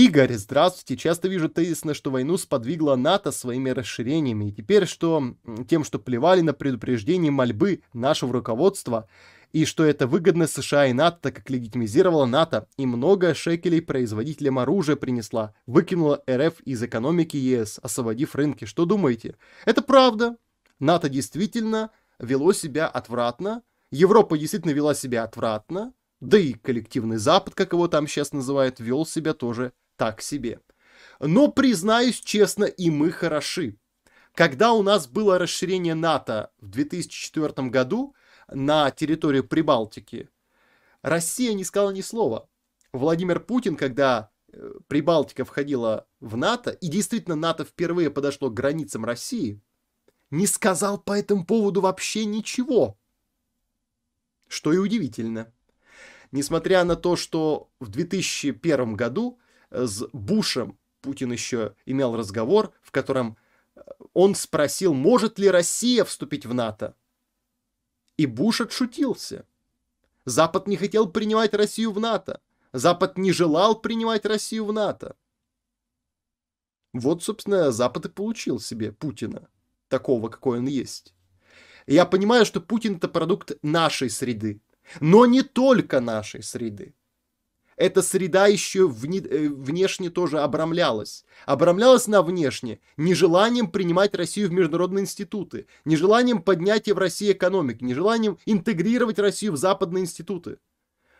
Игорь, здравствуйте. Часто вижу тезисно, что войну сподвигла НАТО своими расширениями. И теперь что тем, что плевали на предупреждение мольбы нашего руководства, и что это выгодно США и НАТО, так как легитимизировала НАТО и много шекелей производителям оружия принесла, выкинула РФ из экономики ЕС, освободив рынки. Что думаете? Это правда. НАТО действительно вело себя отвратно, Европа действительно вела себя отвратно, да и коллективный Запад, как его там сейчас называют, вел себя тоже так себе. Но, признаюсь честно, и мы хороши. Когда у нас было расширение НАТО в 2004 году на территорию Прибалтики, Россия не сказала ни слова. Владимир Путин, когда э, Прибалтика входила в НАТО, и действительно НАТО впервые подошло к границам России, не сказал по этому поводу вообще ничего. Что и удивительно. Несмотря на то, что в 2001 году с Бушем Путин еще имел разговор, в котором э, он спросил, может ли Россия вступить в НАТО. И Буш отшутился. Запад не хотел принимать Россию в НАТО. Запад не желал принимать Россию в НАТО. Вот, собственно, Запад и получил себе Путина, такого, какой он есть. я понимаю, что Путин это продукт нашей среды, но не только нашей среды эта среда еще вне, э, внешне тоже обрамлялась. Обрамлялась на внешне нежеланием принимать Россию в международные институты, нежеланием поднятия в России экономики, нежеланием интегрировать Россию в западные институты.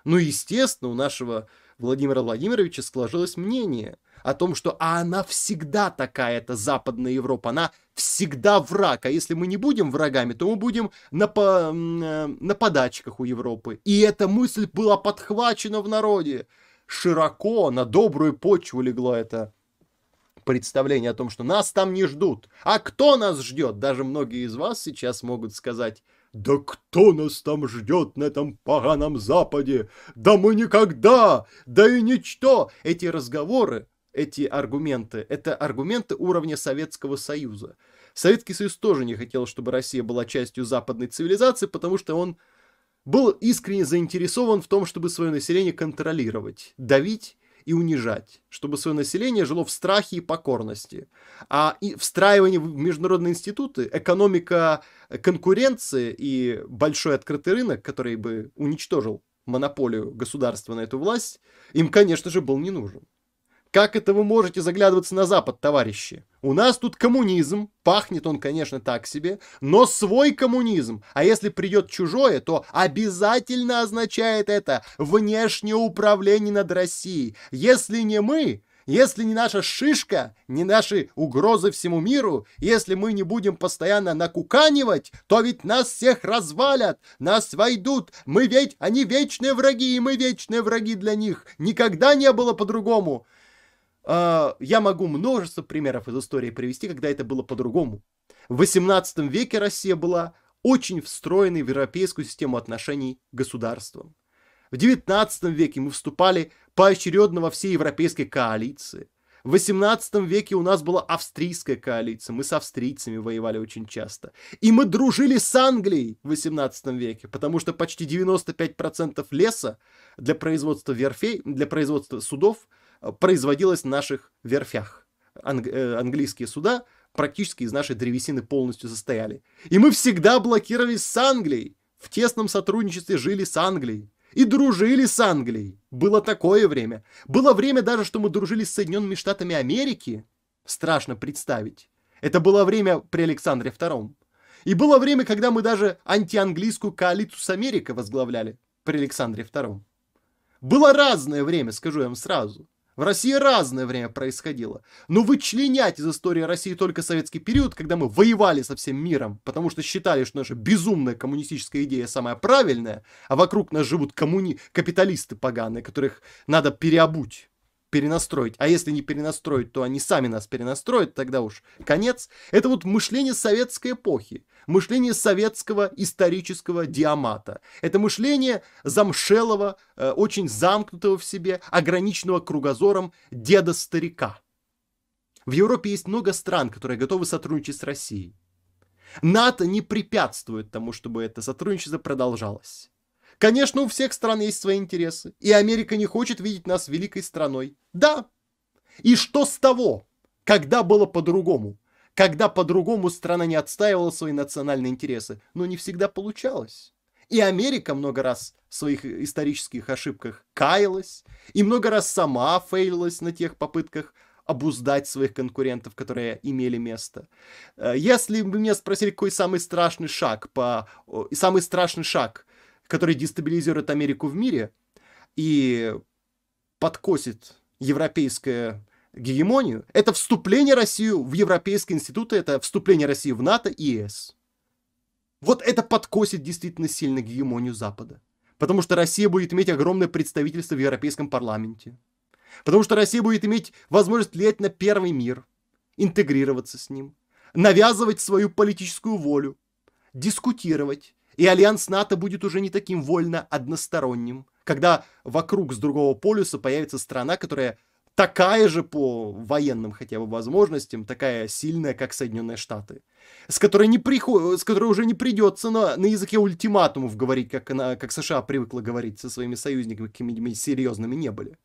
Ну, естественно, у нашего Владимира Владимировича сложилось мнение – о том, что а она всегда такая, эта Западная Европа, она всегда враг, а если мы не будем врагами, то мы будем на, по, э, на подачках у Европы. И эта мысль была подхвачена в народе. Широко, на добрую почву легло это представление о том, что нас там не ждут. А кто нас ждет? Даже многие из вас сейчас могут сказать, да кто нас там ждет на этом поганом Западе? Да мы никогда, да и ничто. Эти разговоры эти аргументы, это аргументы уровня Советского Союза. Советский Союз тоже не хотел, чтобы Россия была частью западной цивилизации, потому что он был искренне заинтересован в том, чтобы свое население контролировать, давить и унижать, чтобы свое население жило в страхе и покорности. А и встраивание в международные институты, экономика конкуренции и большой открытый рынок, который бы уничтожил монополию государства на эту власть, им, конечно же, был не нужен. Как это вы можете заглядываться на Запад, товарищи? У нас тут коммунизм, пахнет он, конечно, так себе, но свой коммунизм. А если придет чужое, то обязательно означает это внешнее управление над Россией. Если не мы, если не наша шишка, не наши угрозы всему миру, если мы не будем постоянно накуканивать, то ведь нас всех развалят, нас войдут. Мы ведь, они вечные враги, и мы вечные враги для них. Никогда не было по-другому. А, я могу множество примеров из истории привести, когда это было по-другому. В 18 веке Россия была очень встроенной в европейскую систему отношений государством. В 19 веке мы вступали поочередно во все европейские коалиции. В 18 веке у нас была австрийская коалиция, мы с австрийцами воевали очень часто. И мы дружили с Англией в 18 веке, потому что почти 95% леса для производства верфей, для производства судов производилось в наших верфях. Анг- э, английские суда практически из нашей древесины полностью состояли. И мы всегда блокировались с Англией. В тесном сотрудничестве жили с Англией. И дружили с Англией. Было такое время. Было время даже, что мы дружили с Соединенными Штатами Америки. Страшно представить. Это было время при Александре II. И было время, когда мы даже антианглийскую коалицию с Америкой возглавляли при Александре II. Было разное время, скажу я вам сразу. В России разное время происходило. Но вычленять из истории России только советский период, когда мы воевали со всем миром, потому что считали, что наша безумная коммунистическая идея самая правильная, а вокруг нас живут коммуни... капиталисты поганые, которых надо переобуть перенастроить. А если не перенастроить, то они сами нас перенастроят, тогда уж конец. Это вот мышление советской эпохи, мышление советского исторического диамата. Это мышление замшелого, э, очень замкнутого в себе, ограниченного кругозором деда-старика. В Европе есть много стран, которые готовы сотрудничать с Россией. НАТО не препятствует тому, чтобы это сотрудничество продолжалось. Конечно, у всех стран есть свои интересы, и Америка не хочет видеть нас великой страной. Да. И что с того, когда было по-другому? Когда по-другому страна не отстаивала свои национальные интересы, но не всегда получалось. И Америка много раз в своих исторических ошибках каялась, и много раз сама фейлилась на тех попытках обуздать своих конкурентов, которые имели место. Э, если бы меня спросили, какой самый страшный шаг по самый страшный шаг который дестабилизирует Америку в мире и подкосит европейское гегемонию, это вступление России в европейские институты, это вступление России в НАТО и ЕС. Вот это подкосит действительно сильно гегемонию Запада. Потому что Россия будет иметь огромное представительство в Европейском парламенте. Потому что Россия будет иметь возможность влиять на первый мир, интегрироваться с ним, навязывать свою политическую волю, дискутировать, и альянс НАТО будет уже не таким вольно односторонним, когда вокруг с другого полюса появится страна, которая такая же по военным хотя бы возможностям, такая сильная, как Соединенные Штаты, с которой, не приход... с которой уже не придется на, на языке ультиматумов говорить, как, она, как США привыкла говорить со своими союзниками, какими-нибудь серьезными не были.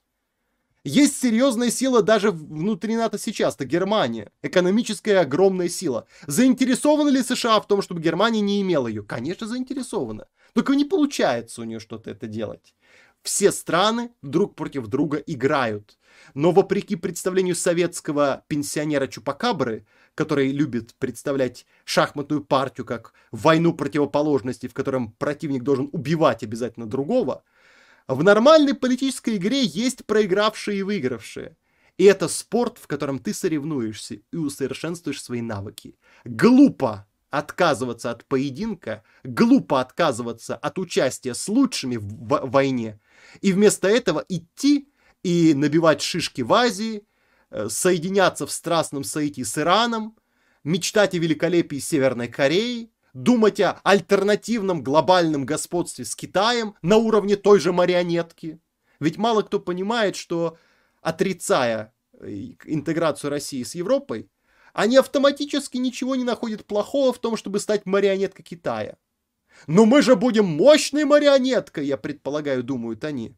Есть серьезная сила даже внутри НАТО сейчас, это Германия. Экономическая огромная сила. Заинтересованы ли США в том, чтобы Германия не имела ее? Конечно, заинтересована. Только не получается у нее что-то это делать. Все страны друг против друга играют. Но вопреки представлению советского пенсионера Чупакабры, который любит представлять шахматную партию как войну противоположностей, в котором противник должен убивать обязательно другого, в нормальной политической игре есть проигравшие и выигравшие. И это спорт, в котором ты соревнуешься и усовершенствуешь свои навыки. Глупо отказываться от поединка, глупо отказываться от участия с лучшими в войне. И вместо этого идти и набивать шишки в Азии, э, соединяться в страстном соитии с Ираном, мечтать о великолепии Северной Кореи, думать о альтернативном глобальном господстве с Китаем на уровне той же марионетки. Ведь мало кто понимает, что отрицая э, интеграцию России с Европой, они автоматически ничего не находят плохого в том, чтобы стать марионеткой Китая. Но мы же будем мощной марионеткой, я предполагаю, думают они.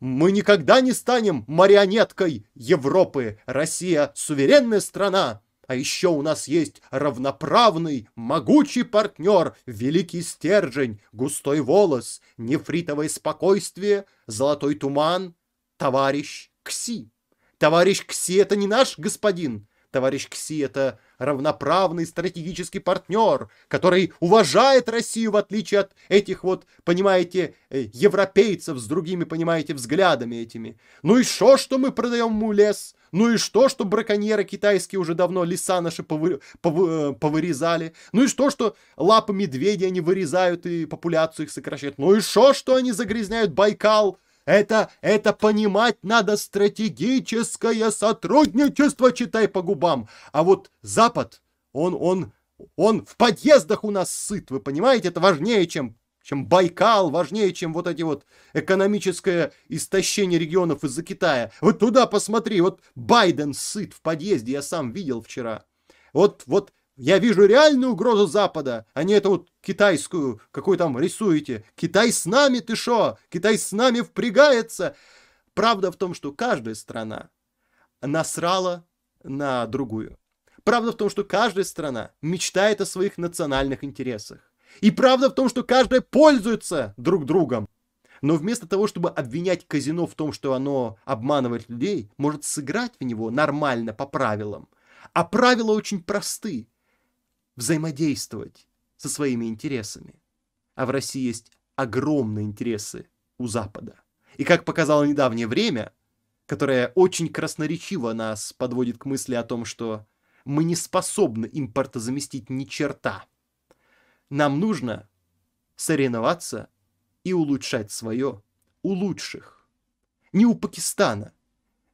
Мы никогда не станем марионеткой Европы. Россия суверенная страна. А еще у нас есть равноправный, могучий партнер, великий стержень, густой волос, нефритовое спокойствие, золотой туман, товарищ Кси. Товарищ Кси — это не наш господин, Товарищ Кси — это равноправный стратегический партнер, который уважает Россию в отличие от этих вот, понимаете, э, европейцев с другими, понимаете, взглядами этими. Ну и что, что мы продаем ему лес? Ну и что, что браконьеры китайские уже давно леса наши повы... Повы... Э, повырезали? Ну и что, что лапы медведя они вырезают и популяцию их сокращают? Ну и что, что они загрязняют Байкал? Это, это понимать надо стратегическое сотрудничество, читай по губам. А вот Запад, он, он, он в подъездах у нас сыт, вы понимаете? Это важнее, чем чем Байкал, важнее, чем вот эти вот экономическое истощение регионов из-за Китая. Вот туда посмотри, вот Байден сыт в подъезде, я сам видел вчера. Вот, вот я вижу реальную угрозу Запада, а не эту вот китайскую, какую там рисуете. Китай с нами, ты шо? Китай с нами впрягается. Правда в том, что каждая страна насрала на другую. Правда в том, что каждая страна мечтает о своих национальных интересах. И правда в том, что каждая пользуется друг другом. Но вместо того, чтобы обвинять казино в том, что оно обманывает людей, может сыграть в него нормально, по правилам. А правила очень просты взаимодействовать со своими интересами. А в России есть огромные интересы у Запада. И как показало недавнее время, которое очень красноречиво нас подводит к мысли о том, что мы не способны импортозаместить ни черта. Нам нужно соревноваться и улучшать свое у лучших. Не у Пакистана,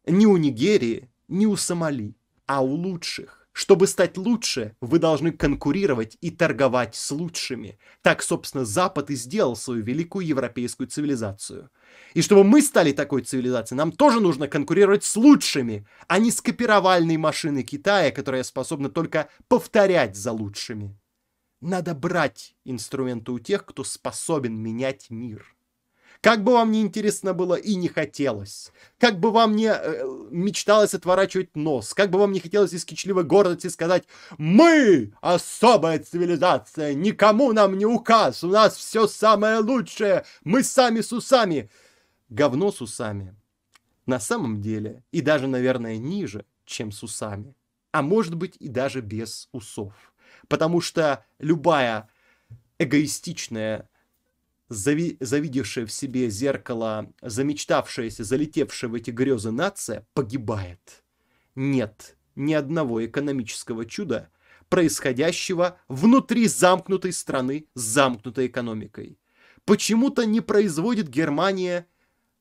не у Нигерии, не у Сомали, а у лучших. Чтобы стать лучше, вы должны конкурировать и торговать с лучшими. Так, собственно, Запад и сделал свою великую европейскую цивилизацию. И чтобы мы стали такой цивилизацией, нам тоже нужно конкурировать с лучшими, а не с копировальной машиной Китая, которая способна только повторять за лучшими. Надо брать инструменты у тех, кто способен менять мир. Как бы вам не интересно было и не хотелось, как бы вам не э, мечталось отворачивать нос, как бы вам не хотелось из кичливой гордости сказать «Мы – особая цивилизация, никому нам не указ, у нас все самое лучшее, мы сами с усами». Говно с усами. На самом деле, и даже, наверное, ниже, чем с усами. А может быть, и даже без усов. Потому что любая эгоистичная зави- завидевшая в себе зеркало, замечтавшаяся, залетевшая в эти грезы нация, погибает. Нет ни одного экономического чуда, происходящего внутри замкнутой страны с замкнутой экономикой. Почему-то не производит Германия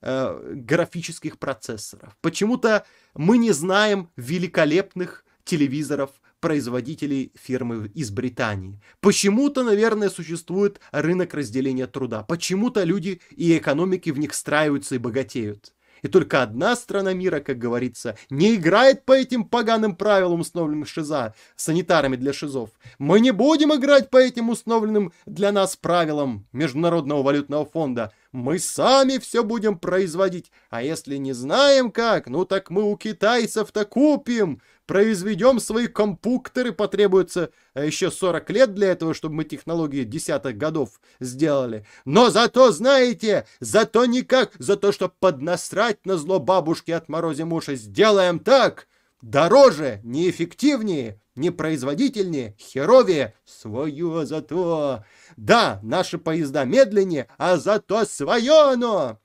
э, графических процессоров. Почему-то мы не знаем великолепных телевизоров, производителей фирмы из Британии. Почему-то, наверное, существует рынок разделения труда. Почему-то люди и экономики в них встраиваются и богатеют. И только одна страна мира, как говорится, не играет по этим поганым правилам, установленным шиза, санитарами для шизов. Мы не будем играть по этим установленным для нас правилам Международного валютного фонда. Мы сами все будем производить. А если не знаем как, ну так мы у китайцев-то купим произведем свои компукторы, потребуется э, еще 40 лет для этого, чтобы мы технологии десятых годов сделали. Но зато, знаете, зато никак, зато что поднасрать на зло бабушке отморозим уши, сделаем так, дороже, неэффективнее, непроизводительнее, херовее, свое а зато. Да, наши поезда медленнее, а зато свое оно.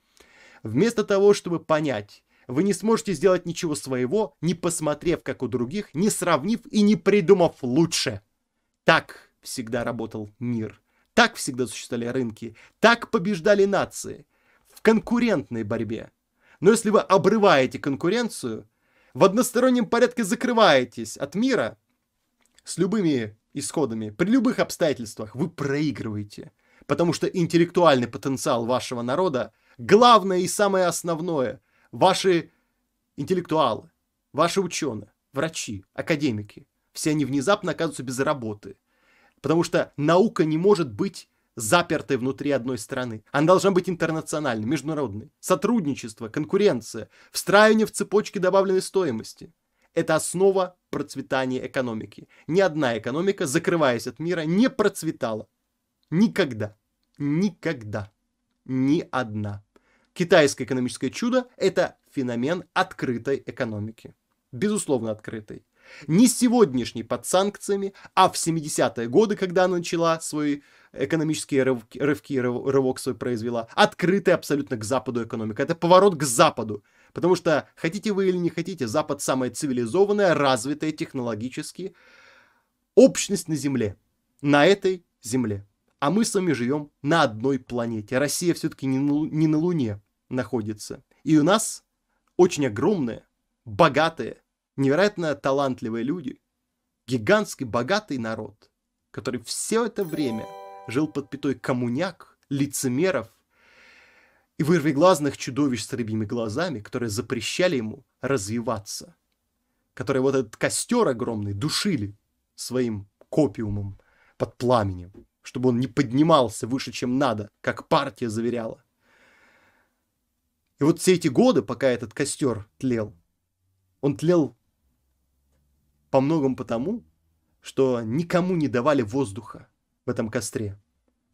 Вместо того, чтобы понять, вы не сможете сделать ничего своего, не посмотрев, как у других, не сравнив и не придумав лучше. Так всегда работал мир. Так всегда существовали рынки. Так побеждали нации. В конкурентной борьбе. Но если вы обрываете конкуренцию, в одностороннем порядке закрываетесь от мира с любыми исходами, при любых обстоятельствах, вы проигрываете. Потому что интеллектуальный потенциал вашего народа главное и самое основное – ваши интеллектуалы, ваши ученые, врачи, академики, все они внезапно оказываются без работы. Потому что наука не может быть запертой внутри одной страны. Она должна быть интернациональной, международной. Сотрудничество, конкуренция, встраивание в цепочки добавленной стоимости. Это основа процветания экономики. Ни одна экономика, закрываясь от мира, не процветала. Никогда. Никогда. Ни одна. Китайское экономическое чудо – это феномен открытой экономики. Безусловно, открытой. Не сегодняшней под санкциями, а в 70-е годы, когда она начала свои экономические рывки, рывки рывок свой произвела. Открытая абсолютно к Западу экономика. Это поворот к Западу. Потому что, хотите вы или не хотите, Запад самая цивилизованная, развитая технологически общность на Земле. На этой Земле. А мы с вами живем на одной планете. Россия все-таки не на Луне находится. И у нас очень огромные, богатые, невероятно талантливые люди, гигантский богатый народ, который все это время жил под пятой коммуняк, лицемеров и вырвиглазных чудовищ с рыбьими глазами, которые запрещали ему развиваться, которые вот этот костер огромный душили своим копиумом под пламенем, чтобы он не поднимался выше, чем надо, как партия заверяла. И вот все эти годы, пока этот костер тлел, он тлел по многому потому, что никому не давали воздуха в этом костре.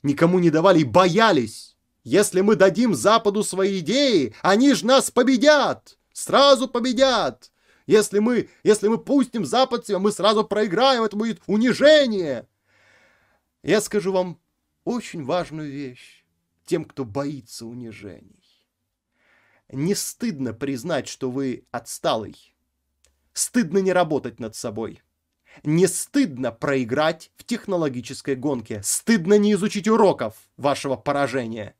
Никому не давали и боялись. Если мы дадим Западу свои идеи, они же нас победят! Сразу победят! Если мы, если мы пустим Запад себя, мы сразу проиграем, это будет унижение. Я скажу вам очень важную вещь тем, кто боится унижений не стыдно признать, что вы отсталый. Стыдно не работать над собой. Не стыдно проиграть в технологической гонке. Стыдно не изучить уроков вашего поражения.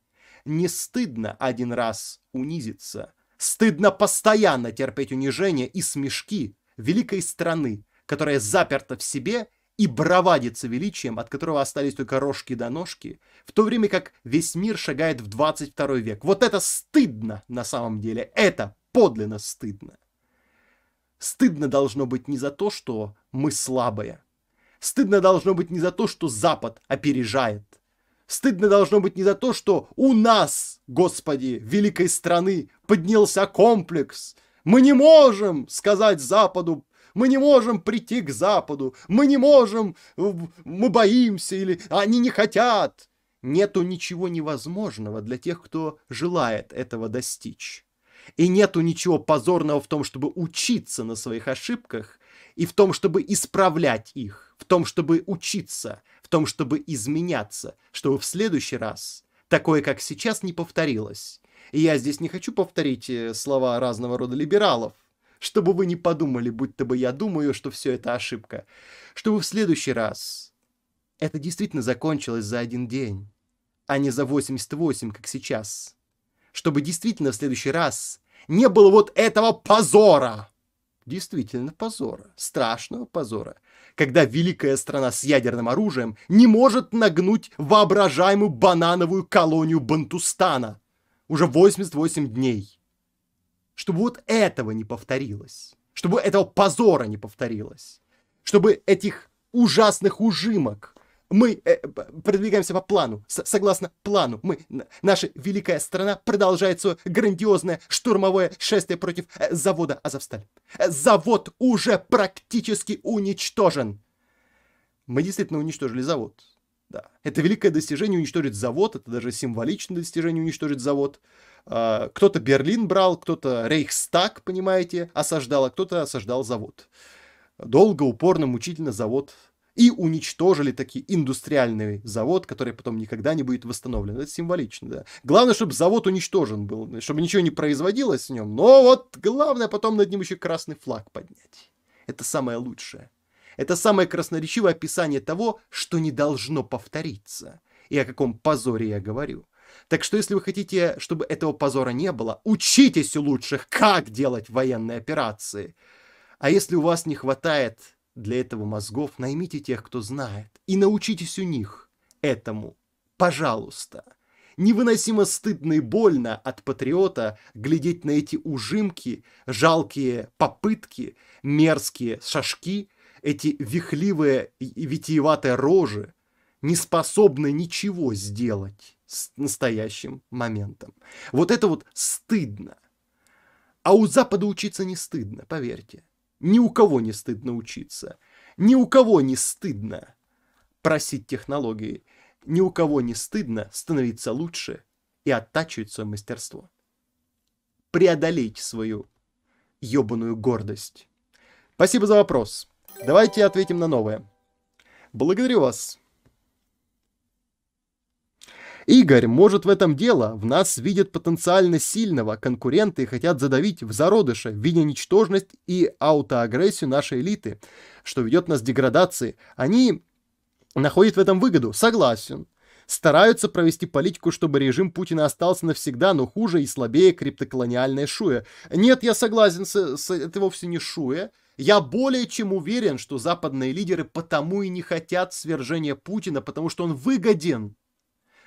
Не стыдно один раз унизиться. Стыдно постоянно терпеть унижение и смешки великой страны, которая заперта в себе и бравадится величием, от которого остались только рожки до да ножки, в то время как весь мир шагает в 22 век. Вот это стыдно на самом деле, это подлинно стыдно. Стыдно должно быть не за то, что мы слабые. Стыдно должно быть не за то, что Запад опережает. Стыдно должно быть не за то, что у нас, Господи, великой страны поднялся комплекс. Мы не можем сказать Западу мы не можем прийти к Западу, мы не можем, э, мы боимся или они не хотят. Нету ничего невозможного для тех, кто желает этого достичь. И нету ничего позорного в том, чтобы учиться на своих ошибках, и в том, чтобы исправлять их, в том, чтобы учиться, в том, чтобы изменяться, чтобы в следующий раз такое, как сейчас, не повторилось. И я здесь не хочу повторить э, слова разного рода либералов, чтобы вы не подумали, будто бы я думаю, что все это ошибка, чтобы в следующий раз это действительно закончилось за один день, а не за 88, как сейчас, чтобы действительно в следующий раз не было вот этого позора, действительно позора, страшного позора, когда великая страна с ядерным оружием не может нагнуть воображаемую банановую колонию Бантустана уже 88 дней чтобы вот этого не повторилось, чтобы этого позора не повторилось, чтобы этих ужасных ужимок мы э, продвигаемся по плану, с, согласно плану. Мы, наша великая страна продолжает свое грандиозное штурмовое шествие против э, завода Азовсталь. завод уже практически уничтожен. Мы действительно уничтожили завод. Да. Это великое достижение уничтожить завод, это даже символичное достижение уничтожить завод. А, кто-то Берлин брал, кто-то Рейхстаг, понимаете, осаждал, а кто-то осаждал завод. Долго, упорно, мучительно завод и уничтожили такие индустриальный завод, который потом никогда не будет восстановлен. Это символично, да. Главное, чтобы завод уничтожен был, чтобы ничего не производилось в нем, но вот главное потом над ним еще красный флаг поднять. Это самое лучшее. Это самое красноречивое описание того, что не должно повториться. И о каком позоре я говорю. Так что если вы хотите, чтобы этого позора не было, учитесь у лучших, как делать военные операции. А если у вас не хватает для этого мозгов, наймите тех, кто знает, и научитесь у них этому. Пожалуйста. Невыносимо стыдно и больно от патриота глядеть на эти ужимки, жалкие попытки, мерзкие шашки – эти вихливые и витиеватые рожи не способны ничего сделать с настоящим моментом. Вот это вот стыдно. А у Запада учиться не стыдно, поверьте. Ни у кого не стыдно учиться. Ни у кого не стыдно просить технологии. Ни у кого не стыдно становиться лучше и оттачивать свое мастерство. Преодолеть свою ебаную гордость. Спасибо за вопрос. Давайте ответим на новое. Благодарю вас. Игорь, может в этом дело, в нас видят потенциально сильного, конкуренты хотят задавить в зародыше, видя ничтожность и аутоагрессию нашей элиты, что ведет нас к деградации. Они находят в этом выгоду, согласен. Стараются провести политику, чтобы режим Путина остался навсегда, но хуже и слабее криптоколониальная Шуя. Нет, я согласен, с, с, это вовсе не Шуя. Я более чем уверен, что западные лидеры потому и не хотят свержения Путина, потому что он выгоден.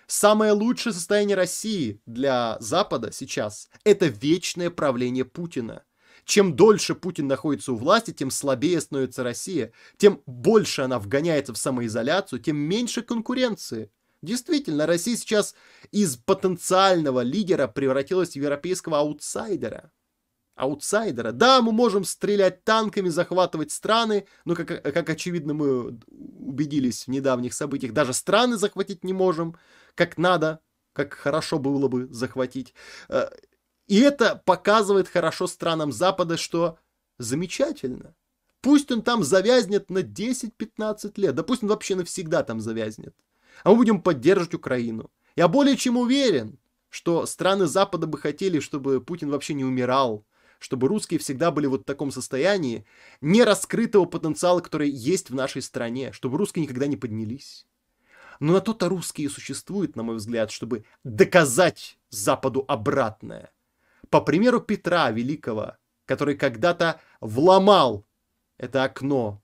Самое лучшее состояние России для Запада сейчас – это вечное правление Путина. Чем дольше Путин находится у власти, тем слабее становится Россия, тем больше она вгоняется в самоизоляцию, тем меньше конкуренции. Действительно, Россия сейчас из потенциального лидера превратилась в европейского аутсайдера аутсайдера. Да, мы можем стрелять танками, захватывать страны, но, как, как очевидно, мы убедились в недавних событиях, даже страны захватить не можем, как надо, как хорошо было бы захватить. Э, и это показывает хорошо странам Запада, что замечательно. Пусть он там завязнет на 10-15 лет, да пусть он вообще навсегда там завязнет. А мы будем поддерживать Украину. Я более чем уверен, что страны Запада бы хотели, чтобы Путин вообще не умирал, чтобы русские всегда были вот в таком состоянии нераскрытого потенциала, который есть в нашей стране, чтобы русские никогда не поднялись. Но на то-то русские существуют, на мой взгляд, чтобы доказать Западу обратное. По примеру Петра Великого, который когда-то вломал это окно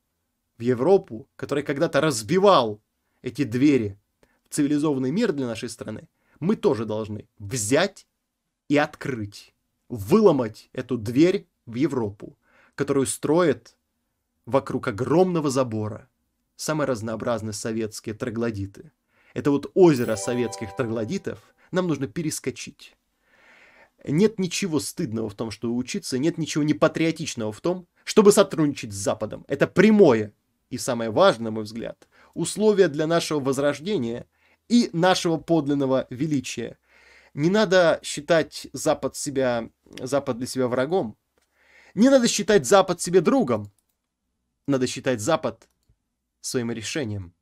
в Европу, который когда-то разбивал эти двери в цивилизованный мир для нашей страны, мы тоже должны взять и открыть выломать эту дверь в Европу, которую строят вокруг огромного забора самые разнообразные советские троглодиты. Это вот озеро советских троглодитов нам нужно перескочить. Нет ничего стыдного в том, что учиться, нет ничего непатриотичного в том, чтобы сотрудничать с Западом. Это прямое и самое важное, на мой взгляд, условие для нашего возрождения и нашего подлинного величия. Не надо считать Запад себя Запад для себя врагом. Не надо считать Запад себе другом. Надо считать Запад своим решением.